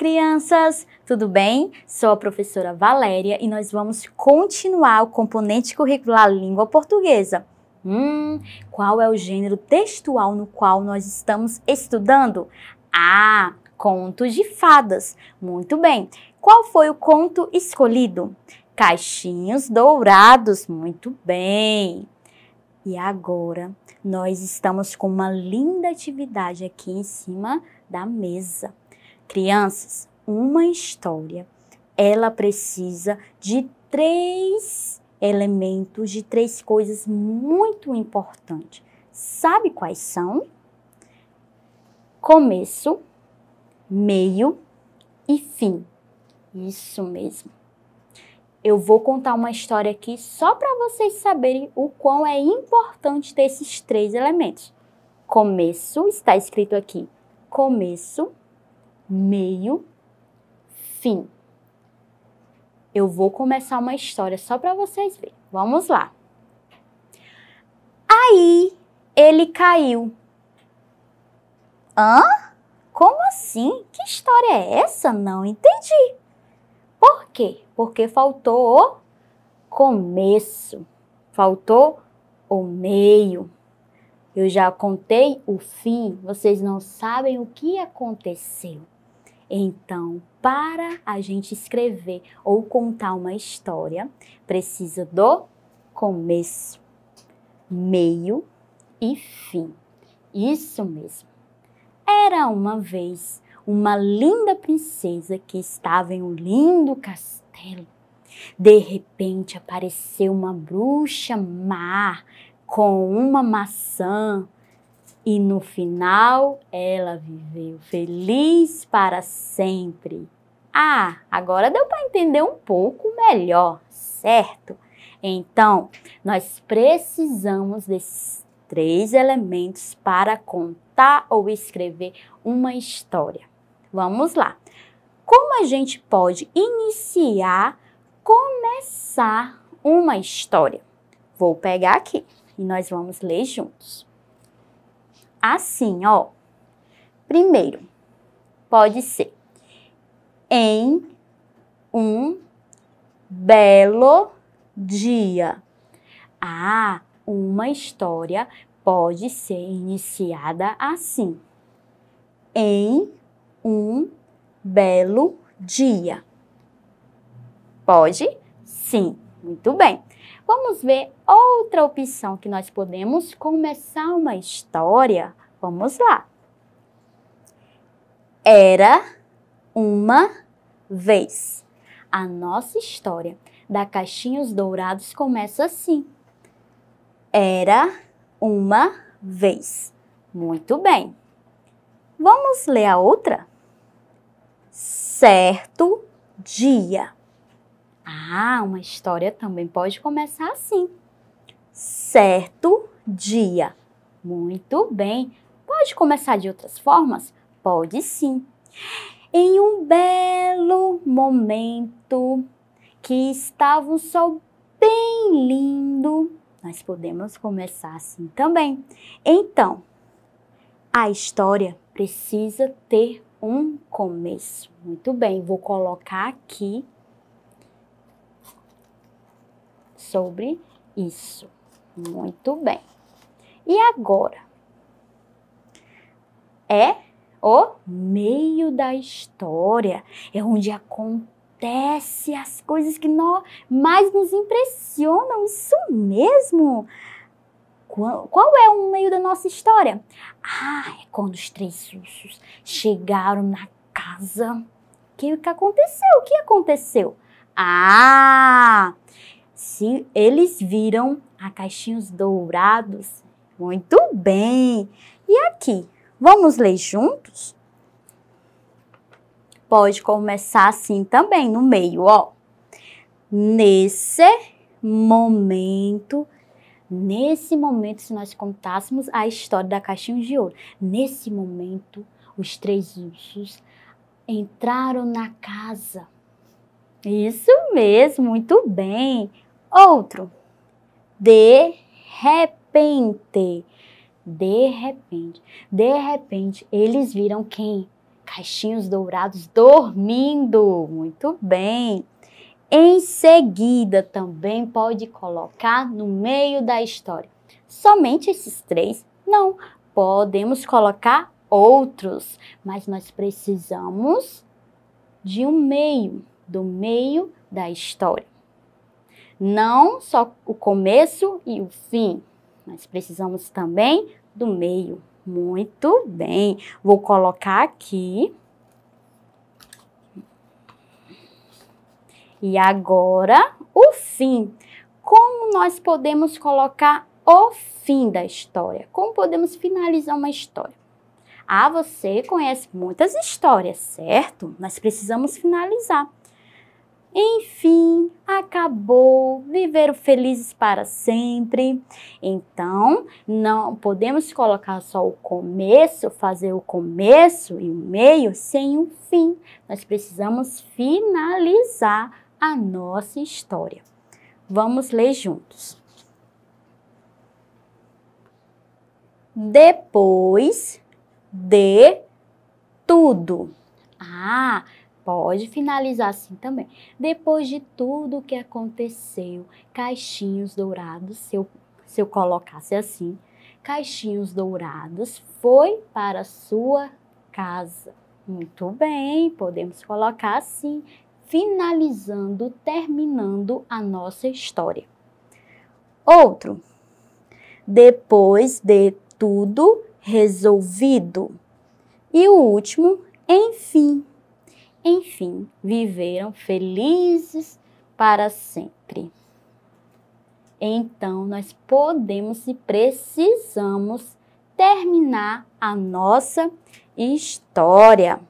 crianças! Tudo bem? Sou a professora Valéria e nós vamos continuar o componente curricular língua portuguesa. Hum, qual é o gênero textual no qual nós estamos estudando? Ah, contos de fadas. Muito bem. Qual foi o conto escolhido? Caixinhos dourados. Muito bem. E agora nós estamos com uma linda atividade aqui em cima da mesa. Crianças, uma história, ela precisa de três elementos, de três coisas muito importantes. Sabe quais são? Começo, meio e fim. Isso mesmo. Eu vou contar uma história aqui só para vocês saberem o quão é importante ter esses três elementos. Começo está escrito aqui: começo, meio, fim. Eu vou começar uma história só para vocês verem. Vamos lá. Aí ele caiu. Hã? Como assim? Que história é essa? Não entendi. Por quê? Porque faltou o começo, faltou o meio. Eu já contei o fim, vocês não sabem o que aconteceu. Então, para a gente escrever ou contar uma história, precisa do começo, meio e fim. Isso mesmo. Era uma vez uma linda princesa que estava em um lindo castelo. De repente apareceu uma bruxa má com uma maçã, e no final ela viveu feliz para sempre. Ah, agora deu para entender um pouco melhor, certo? Então, nós precisamos desses três elementos para contar ou escrever uma história. Vamos lá. Como a gente pode iniciar, começar uma história? Vou pegar aqui e nós vamos ler juntos assim, ó. Primeiro, pode ser em um belo dia. Ah, uma história pode ser iniciada assim. Em um belo dia. Pode? Sim. Muito bem. Vamos ver outra opção que nós podemos começar uma história. Vamos lá. Era uma vez. A nossa história da Caixinhos Dourados começa assim. Era uma vez. Muito bem. Vamos ler a outra? Certo dia. Ah, uma história também pode começar assim. Certo dia. Muito bem. Pode começar de outras formas? Pode sim. Em um belo momento que estava um sol bem lindo, nós podemos começar assim também. Então, a história precisa ter um começo. Muito bem, vou colocar aqui sobre isso. Muito bem. E agora? É o meio da história. É onde acontece as coisas que nós mais nos impressionam. Isso mesmo. Qual, é o meio da nossa história? Ah, é quando os três sussos chegaram na casa. O que, que aconteceu? O que aconteceu? Ah! Se eles viram a caixinhos dourados. Muito bem! E aqui, vamos ler juntos? Pode começar assim também, no meio, ó. Nesse momento, nesse momento, se nós contássemos a história da caixinha de ouro, nesse momento, os três ursos entraram na casa. Isso mesmo, muito bem. Outro. De repente. De repente. De repente, eles viram quem? Caixinhos dourados dormindo. Muito bem. Em seguida, também pode colocar no meio da história. Somente esses três? Não. Podemos colocar outros, mas nós precisamos de um meio, do meio da história não só o começo e o fim, mas precisamos também do meio. Muito bem, vou colocar aqui. E agora, o fim. Como nós podemos colocar o fim da história? Como podemos finalizar uma história? Ah, você conhece muitas histórias, certo? Mas precisamos finalizar. Enfim, acabou, viveram felizes para sempre. Então, não podemos colocar só o começo, fazer o começo e o meio sem um fim. Nós precisamos finalizar a nossa história. Vamos ler juntos. Depois de tudo. Ah, Pode finalizar assim também. Depois de tudo o que aconteceu, caixinhos dourados, se eu, se eu colocasse assim, caixinhos dourados foi para sua casa. Muito bem, podemos colocar assim, finalizando, terminando a nossa história. Outro, depois de tudo resolvido. E o último, enfim. Enfim, viveram felizes para sempre. Então, nós podemos e precisamos terminar a nossa história.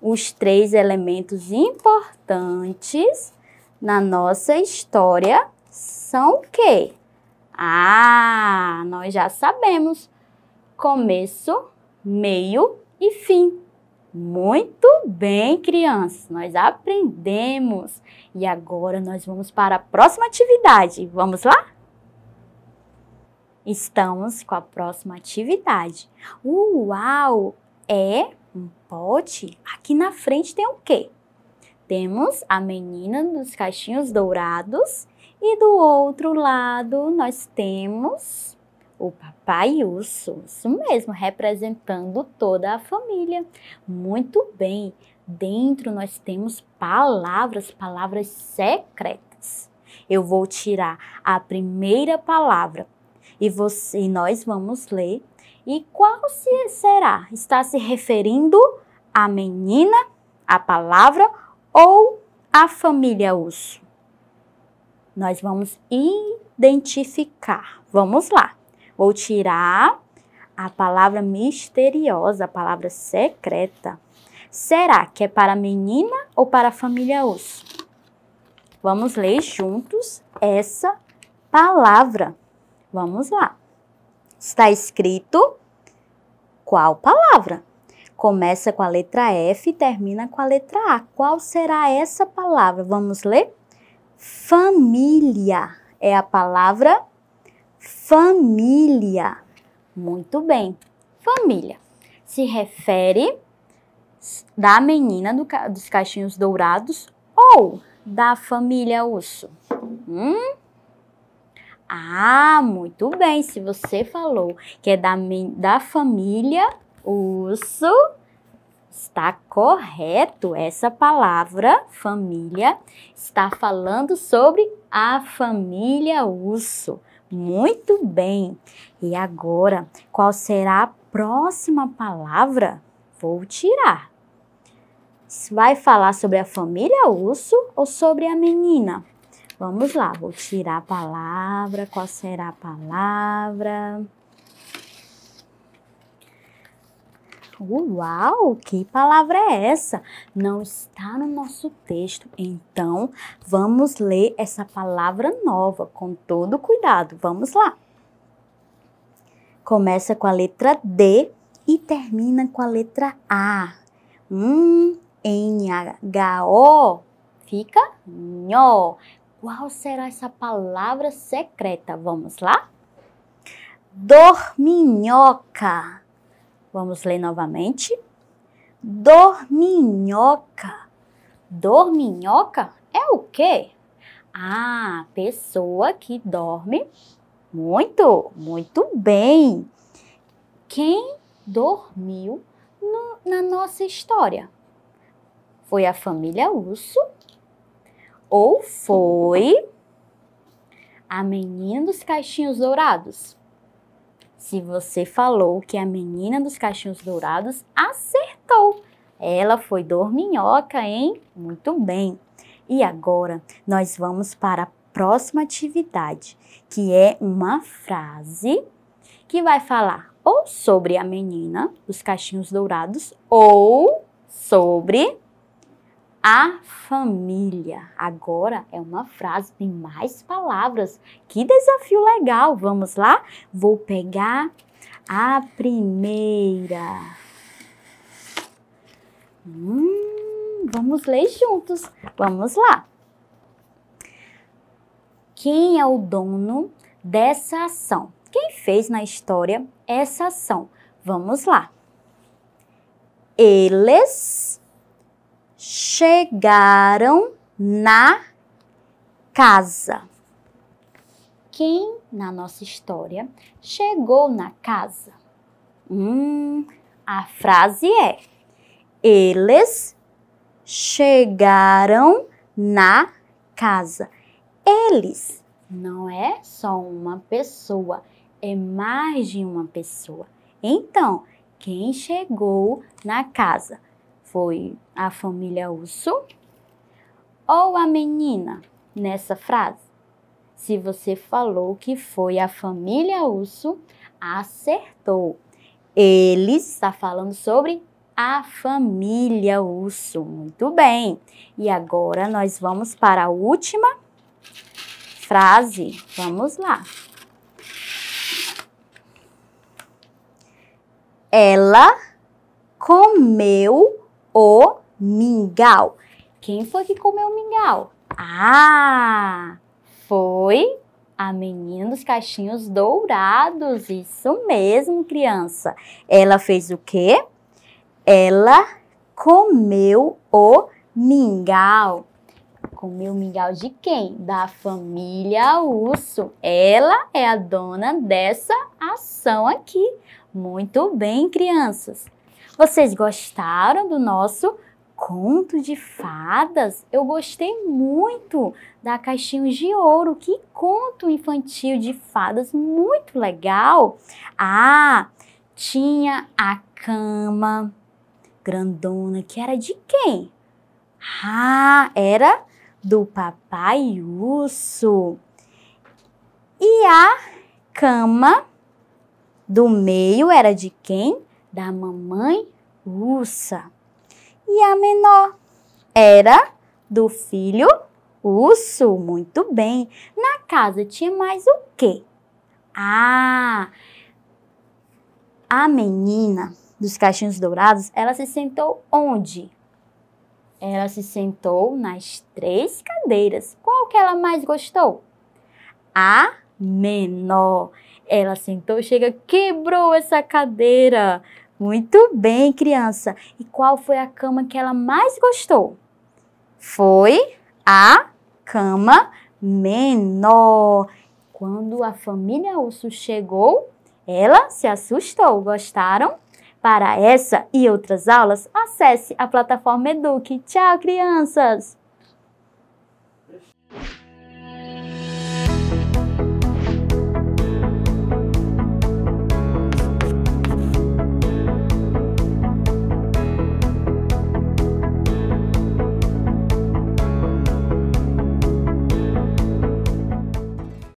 Os três elementos importantes na nossa história são o quê? Ah, nós já sabemos: começo, meio e fim. Muito bem, crianças, nós aprendemos. E agora nós vamos para a próxima atividade. Vamos lá? Estamos com a próxima atividade. Uau! É um pote. Aqui na frente tem o quê? Temos a menina dos caixinhos dourados e do outro lado nós temos o papai urso, isso mesmo, representando toda a família. Muito bem, dentro nós temos palavras, palavras secretas. Eu vou tirar a primeira palavra e, você, e nós vamos ler. E qual se será? Está se referindo à menina, à palavra ou à família urso? Nós vamos identificar. Vamos lá. Vou tirar a palavra misteriosa, a palavra secreta. Será que é para menina ou para a família osso? Vamos ler juntos essa palavra. Vamos lá. Está escrito qual palavra? Começa com a letra F e termina com a letra A. Qual será essa palavra? Vamos ler? Família é a palavra família. Muito bem. Família se refere da menina do, dos cachinhos dourados ou da família urso? Hum? Ah, muito bem. Se você falou que é da, da família urso, está correto. Essa palavra, família, está falando sobre a família urso. Muito bem! E agora, qual será a próxima palavra? Vou tirar. Vai falar sobre a família urso ou sobre a menina? Vamos lá, vou tirar a palavra. Qual será a palavra? Uau, que palavra é essa? Não está no nosso texto. Então, vamos ler essa palavra nova com todo cuidado. Vamos lá. Começa com a letra D e termina com a letra A. Hum, N-H-O fica nho. Qual será essa palavra secreta? Vamos lá? Dorminhoca. Vamos ler novamente. Dorminhoca. Dorminhoca é o quê? Ah, pessoa que dorme muito, muito bem. Quem dormiu no, na nossa história? Foi a família Urso ou foi a menina dos caixinhos dourados? Se você falou que a menina dos cachinhos dourados acertou. Ela foi dorminhoca, hein? Muito bem. E agora nós vamos para a próxima atividade, que é uma frase que vai falar ou sobre a menina dos cachinhos dourados ou sobre a família. Agora é uma frase, tem mais palavras. Que desafio legal! Vamos lá? Vou pegar a primeira. Hum, vamos ler juntos. Vamos lá. Quem é o dono dessa ação? Quem fez na história essa ação? Vamos lá. Eles chegaram na casa. Quem na nossa história chegou na casa? Hum, a frase é: Eles chegaram na casa. Eles não é só uma pessoa, é mais de uma pessoa. Então, quem chegou na casa? foi a família urso ou a menina nessa frase? Se você falou que foi a família urso, acertou. Ele está falando sobre a família urso. Muito bem. E agora nós vamos para a última frase. Vamos lá. Ela comeu o mingau. Quem foi que comeu o mingau? Ah, foi a menina dos caixinhos dourados. Isso mesmo, criança. Ela fez o quê? Ela comeu o mingau. Comeu o mingau de quem? Da família Urso. Ela é a dona dessa ação aqui. Muito bem, crianças. Vocês gostaram do nosso conto de fadas? Eu gostei muito da Caixinha de Ouro. Que conto infantil de fadas, muito legal. Ah, tinha a cama grandona que era de quem? Ah, era do papai urso. E a cama do meio era de quem? da mamãe ursa. E a menor era do filho urso. Muito bem. Na casa tinha mais o quê? Ah, a menina dos caixinhos dourados, ela se sentou onde? Ela se sentou nas três cadeiras. Qual que ela mais gostou? A menor. Ela sentou, chega, quebrou essa cadeira. Muito bem, criança. E qual foi a cama que ela mais gostou? Foi a cama menor. Quando a família urso chegou, ela se assustou. Gostaram? Para essa e outras aulas, acesse a plataforma Eduque. Tchau, crianças!